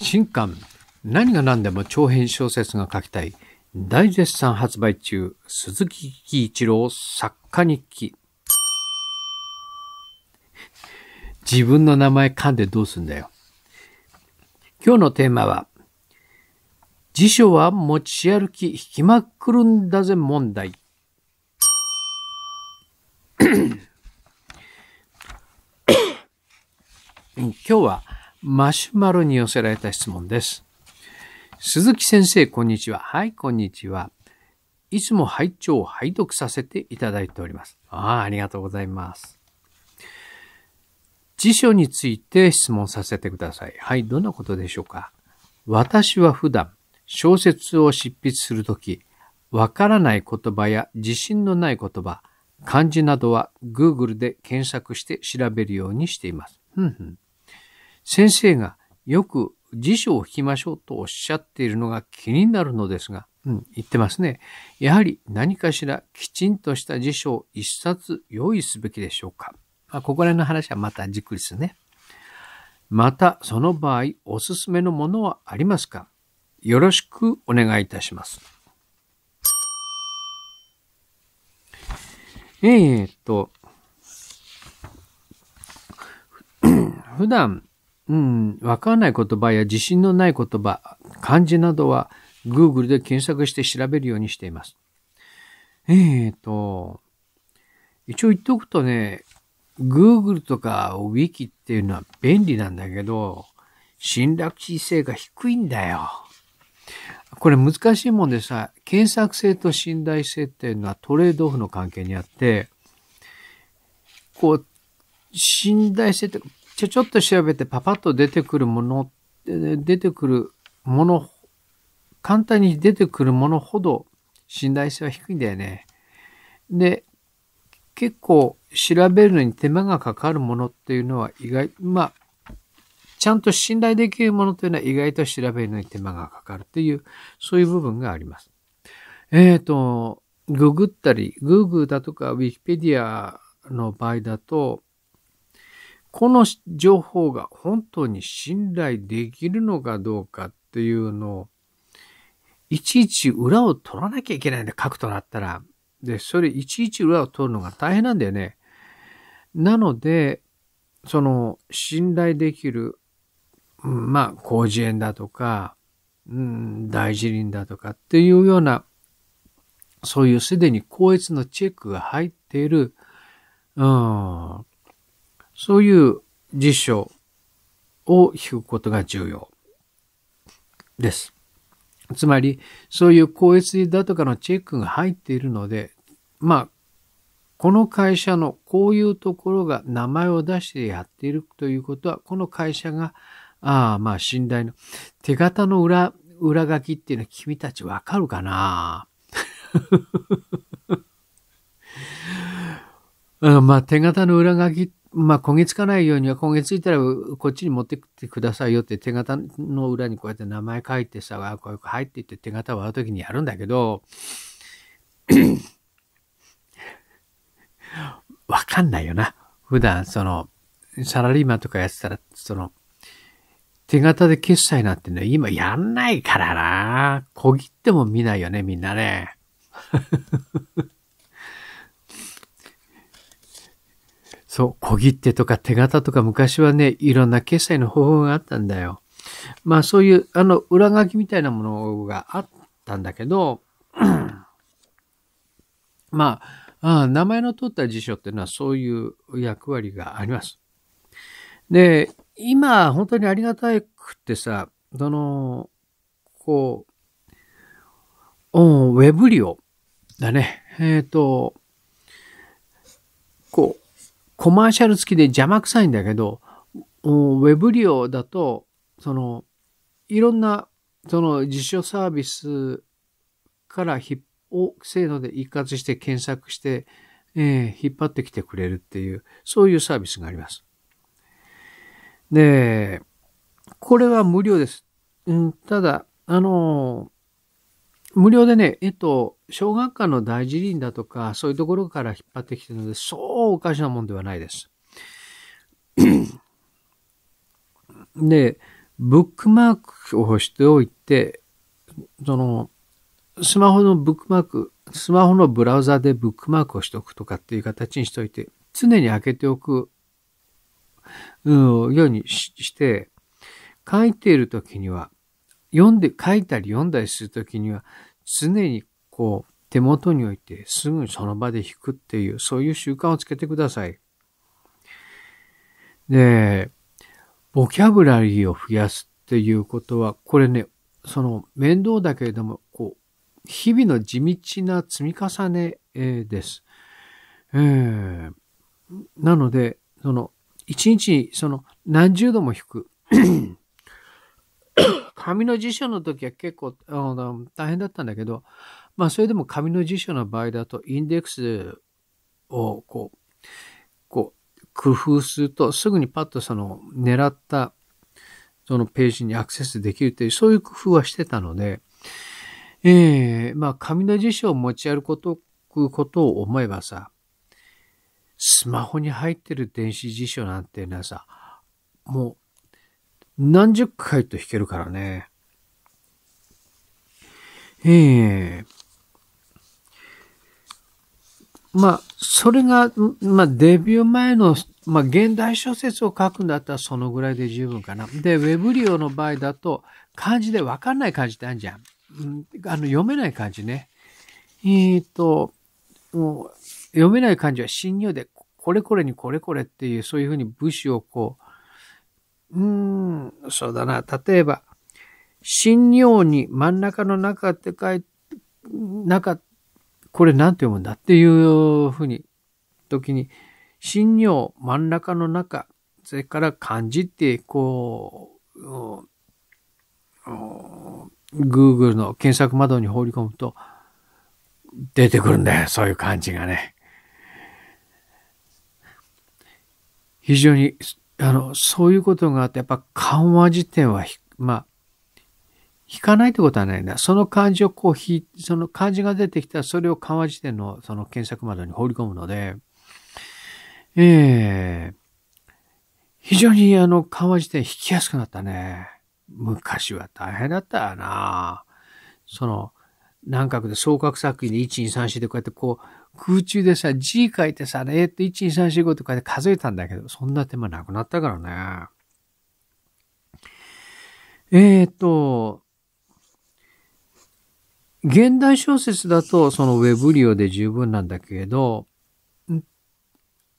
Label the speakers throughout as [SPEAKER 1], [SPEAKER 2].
[SPEAKER 1] 新刊、何が何でも長編小説が書きたい、大絶賛発売中、鈴木喜一郎作家日記。自分の名前噛んでどうすんだよ。今日のテーマは、辞書は持ち歩き引きまくるんだぜ問題。今日は、マシュマロに寄せられた質問です。鈴木先生、こんにちは。はい、こんにちは。いつも拝聴拝読させていただいております。ああ、ありがとうございます。辞書について質問させてください。はい、どんなことでしょうか。私は普段、小説を執筆するとき、わからない言葉や自信のない言葉、漢字などは Google で検索して調べるようにしています。ふんふん先生がよく辞書を引きましょうとおっしゃっているのが気になるのですが、うん、言ってますね。やはり何かしらきちんとした辞書を一冊用意すべきでしょうか。まあ、ここら辺の話はまたじっくりですね。また、その場合、おすすめのものはありますかよろしくお願いいたします。えー、っと、普段、うん、わかんない言葉や自信のない言葉、漢字などは Google で検索して調べるようにしています。えっ、ー、と、一応言っとくとね、Google とか Wiki っていうのは便利なんだけど、侵略地性が低いんだよ。これ難しいもんでさ、検索性と信頼性っていうのはトレードオフの関係にあって、こう、信頼性ってちょちょっと調べてパパッと出てくるもの、出てくるもの、簡単に出てくるものほど信頼性は低いんだよね。で、結構調べるのに手間がかかるものっていうのは意外、まあ、ちゃんと信頼できるものというのは意外と調べるのに手間がかかるっていう、そういう部分があります。えっ、ー、と、ググったり、Google だとか Wikipedia の場合だと、この情報が本当に信頼できるのかどうかっていうのを、いちいち裏を取らなきゃいけないんで、書くとなったら。で、それいちいち裏を取るのが大変なんだよね。なので、その、信頼できる、うん、まあ、工事園だとか、うん、大辞林だとかっていうような、そういうすでに高越のチェックが入っている、うん、そういう辞書を引くことが重要です。つまり、そういう公越だとかのチェックが入っているので、まあ、この会社のこういうところが名前を出してやっているということは、この会社が、ああ、まあ、信頼の、手形の裏、裏書きっていうのは君たちわかるかな うん、まあ、手形の裏書き、まあ、焦げつかないようには、焦げついたらこっちに持ってきてくださいよって、手形の裏にこうやって名前書いてさ、こういう入っていって手形を割るときにやるんだけど、わかんないよな。普段、その、サラリーマンとかやってたら、その、手形で決済なんてね、今やんないからな。小切っても見ないよね、みんなね。そう、小切手とか手形とか昔はね、いろんな決済の方法があったんだよ。まあそういう、あの、裏書きみたいなものがあったんだけど、まあ、あ名前の取った辞書っていうのはそういう役割があります。で、今、本当にありがたくてさ、その、こう、ウェブ利用だね。えっ、ー、と、こう、コマーシャル付きで邪魔くさいんだけど、ウェブ利用だと、その、いろんな、その辞書サービスからひを制度で一括して検索して、えー、引っ張ってきてくれるっていう、そういうサービスがあります。で、これは無料です。うん、ただ、あの、無料でね、えっと、小学館の大辞林だとか、そういうところから引っ張ってきてるので、そうおかしなもんではないです。で、ブックマークを押しておいて、その、スマホのブックマーク、スマホのブラウザでブックマークをしておくとかっていう形にしておいて、常に開けておく、うん、ようにして、書いているときには、読んで、書いたり読んだりするときには、常にこう、手元に置いてすぐその場で弾くっていう、そういう習慣をつけてください。で、ボキャブラリーを増やすっていうことは、これね、その面倒だけれども、こう、日々の地道な積み重ねです。えー、なので、その、一日、その、何十度も弾く紙の辞書の時は結構大変だったんだけど、まあそれでも紙の辞書の場合だとインデックスをこう、こう、工夫するとすぐにパッとその狙ったそのページにアクセスできるというそういう工夫はしてたので、ええー、まあ紙の辞書を持ち歩くことことを思えばさ、スマホに入ってる電子辞書なんていうのはさ、もう何十回と弾けるからね。ええー、まあ、それが、まあ、デビュー前の、まあ、現代小説を書くんだったらそのぐらいで十分かな。で、ウェブ利用の場合だと、漢字でわかんない漢字ってあるじゃん。うん、あの、読めない漢字ね。えっ、ー、と、もう、読めない漢字は新入で、これこれにこれこれっていう、そういうふうに武士をこう、うん、そうだな。例えば、新尿に真ん中の中って書いて、中、これ何て読むんだっていうふうに、時に、新尿真ん中の中、それから漢字って、こう、Google の検索窓に放り込むと、出てくるんだよ。そういう感じがね。非常にあの、そういうことがあって、やっぱ緩和辞典は、まあ、引かないってことはないんだ。その漢字をこう引、その漢字が出てきたら、それを緩和辞典のその検索窓に放り込むので、ええー、非常にあの、緩和辞典引きやすくなったね。昔は大変だったよな。その、何角で双角作品で1234でこうやってこう空中でさ字書いてさえっと12345ってこうやって数えたんだけどそんな手間なくなったからね。えー、っと、現代小説だとそのウェブ利用で十分なんだけれど、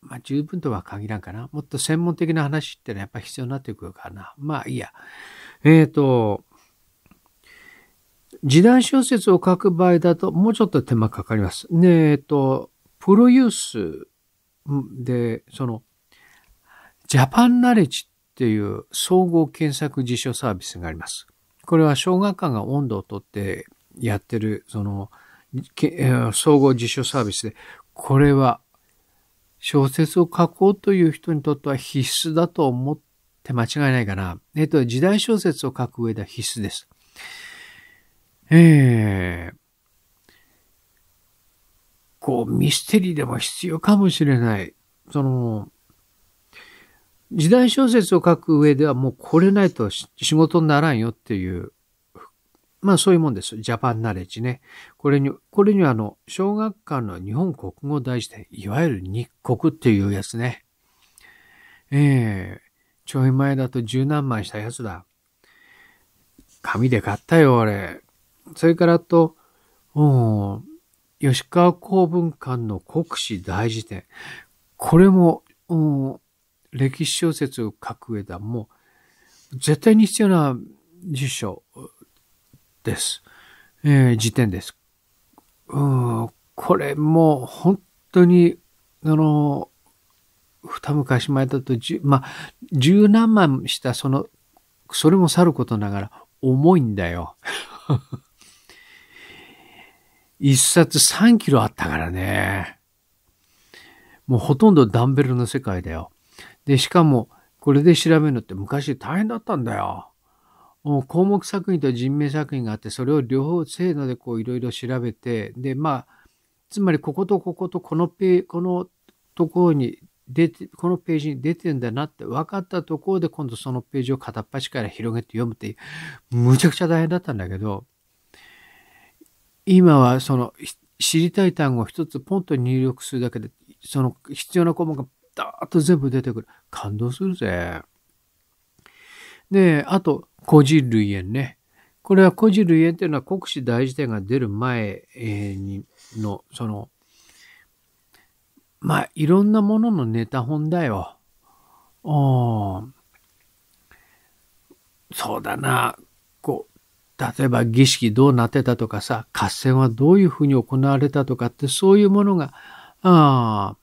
[SPEAKER 1] まあ十分とは限らんかな。もっと専門的な話ってのはやっぱ必要になってくるからな。まあいいや。えっ、ー、と、時代小説を書く場合だともうちょっと手間かかります。ねえ、っと、プロユースで、その、ジャパンナレッジっていう総合検索辞書サービスがあります。これは小学館が温度をとってやってる、その、総合辞書サービスで、これは小説を書こうという人にとっては必須だと思って間違いないかな。えっと、時代小説を書く上では必須です。ええー、こう、ミステリーでも必要かもしれない。その、時代小説を書く上ではもうこれないと仕事にならんよっていう、まあそういうもんです。ジャパンナレッジね。これに、これにはあの、小学館の日本国語大辞典、いわゆる日国っていうやつね。ええー、ちょい前だと十何枚したやつだ。紙で買ったよ、俺。それからと、うん、吉川公文館の国史大辞典。これも、うん、歴史小説を書く上ではもう、絶対に必要な辞書です。えー、辞典です。うん、これも本当に、あの、二昔前だと、十、まあ、十何万したその、それもさることながら重いんだよ。一冊3キロあったからね。もうほとんどダンベルの世界だよ。で、しかも、これで調べるのって昔大変だったんだよ。もう項目作品と人名作品があって、それを両方精度でこういろいろ調べて、で、まあ、つまりこことこことこのペこのところに出て、このページに出てんだなって分かったところで今度そのページを片っ端から広げて読むっていう、むちゃくちゃ大変だったんだけど、今はその知りたい単語を一つポンと入力するだけで、その必要な項目がダーッと全部出てくる。感動するぜ。で、あと、古事類縁ね。これは古事類縁っていうのは国史大辞典が出る前にの、その、まあ、いろんなもののネタ本だよ。そうだな。例えば儀式どうなってたとかさ、合戦はどういうふうに行われたとかって、そういうものが、あ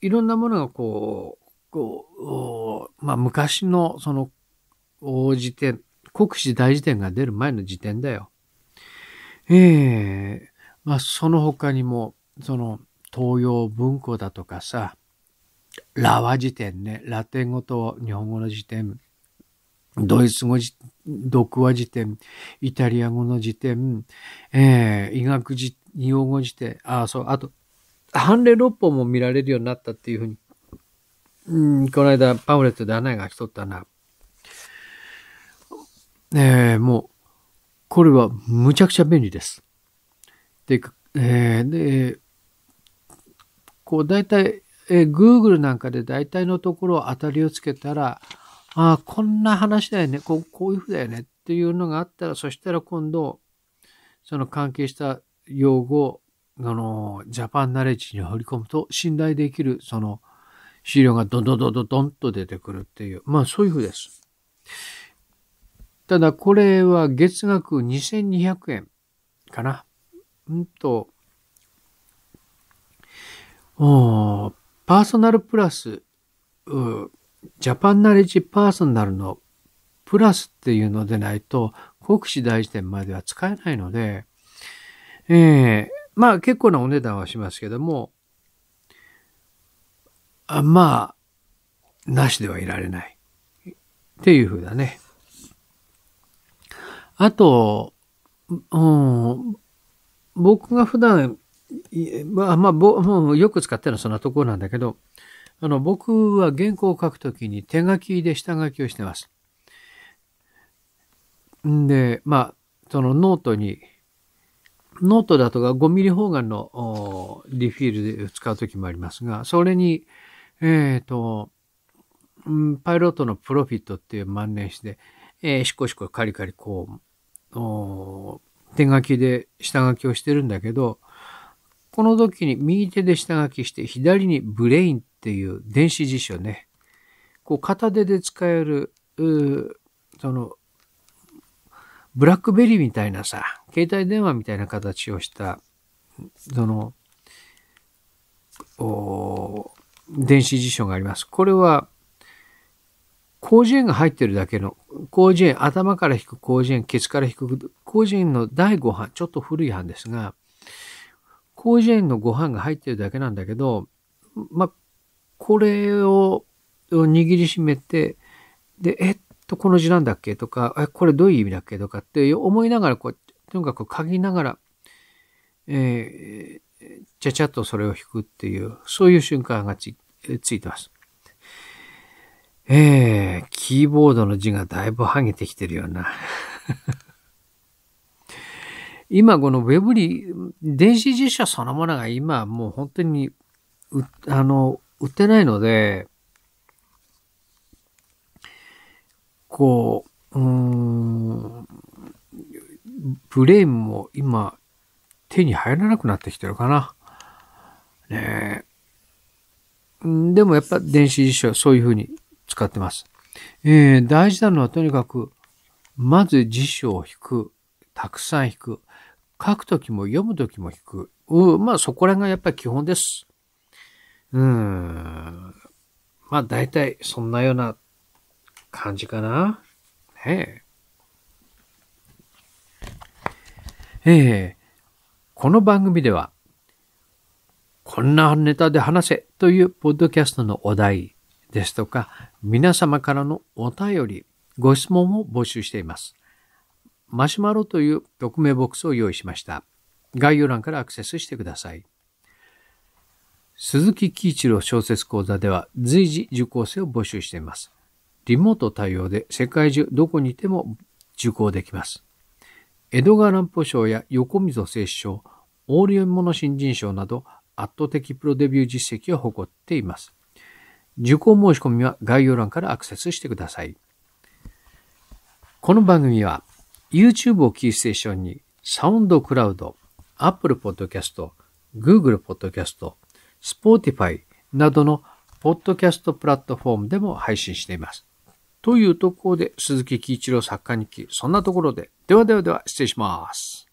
[SPEAKER 1] いろんなものがこう、こう、まあ、昔のその、辞典、国史大辞典が出る前の時点だよ。ええー、まあ、その他にも、その、東洋文庫だとかさ、ラワ辞典ね、ラテン語と日本語の辞典、ドイツ語じ、読話辞典、イタリア語の辞典、えー、医学辞、日本語辞典、あ、そう、あと、判例六法も見られるようになったっていうふうに、うん、この間、パウレットで案内がしとったな。えー、もう、これはむちゃくちゃ便利です。で、えー、で、こう、大体、えー、Google なんかで大体のところ当たりをつけたら、ああ、こんな話だよね。こう、こういうふうだよね。っていうのがあったら、そしたら今度、その関係した用語、あの、ジャパンナレッジに掘り込むと、信頼できる、その、資料がどんどんどんどんどんと出てくるっていう。まあ、そういうふうです。ただ、これは月額2200円かな。うんと、おーパーソナルプラス、ジャパンナレッジパーソナルのプラスっていうのでないと、国士大辞典までは使えないので、ええー、まあ結構なお値段はしますけども、あまあ、なしではいられない。っていうふうだね。あと、うん、僕が普段、まあ、まあ、よく使ってるのはそんなところなんだけど、あの、僕は原稿を書くときに手書きで下書きをしてます。んで、まあ、そのノートに、ノートだとか5ミリ方眼のリフィールで使うときもありますが、それに、えっ、ー、と、パイロットのプロフィットっていう万年筆で、えー、しこしこカリカリこう、手書きで下書きをしてるんだけど、この時に右手で下書きして、左にブレインっっていう電子辞書ね。こう片手で使える、その、ブラックベリーみたいなさ、携帯電話みたいな形をした、その、電子辞書があります。これは、広辞園が入ってるだけの、広辞園、頭から引く広辞園、ケツから引く広辞園の第5版、ちょっと古い版ですが、広辞園の5版が入ってるだけなんだけど、まこれを握りしめて、で、えっと、この字なんだっけとか、え、これどういう意味だっけとかって思いながら、こう、とにかく嗅ぎながら、えー、ちゃちゃっとそれを弾くっていう、そういう瞬間がつついてます。えー、キーボードの字がだいぶ剥げてきてるよな。今この Web に、電子辞書そのものが今もう本当にう、あの、売ってないので、こう、うん、ブレインも今手に入らなくなってきてるかな。ねえ。でもやっぱ電子辞書そういうふうに使ってます。えー、大事なのはとにかく、まず辞書を引く。たくさん引く。書くときも読むときも引く。うまあそこら辺がやっぱり基本です。うん。まあ大体そんなような感じかな。ねえ。ええ。この番組では、こんなネタで話せというポッドキャストのお題ですとか、皆様からのお便り、ご質問を募集しています。マシュマロという匿名ボックスを用意しました。概要欄からアクセスしてください。鈴木喜一郎小説講座では随時受講生を募集しています。リモート対応で世界中どこにいても受講できます。江戸川乱歩賞や横溝正史賞、オーリオン物新人賞など圧倒的プロデビュー実績を誇っています。受講申し込みは概要欄からアクセスしてください。この番組は YouTube をキーステーションにサウンドクラウド、Apple Podcast、Google Podcast、Spotify などのポッドキャストプラットフォームでも配信しています。というところで、鈴木喜一郎作家日記、そんなところで。ではではでは、失礼します。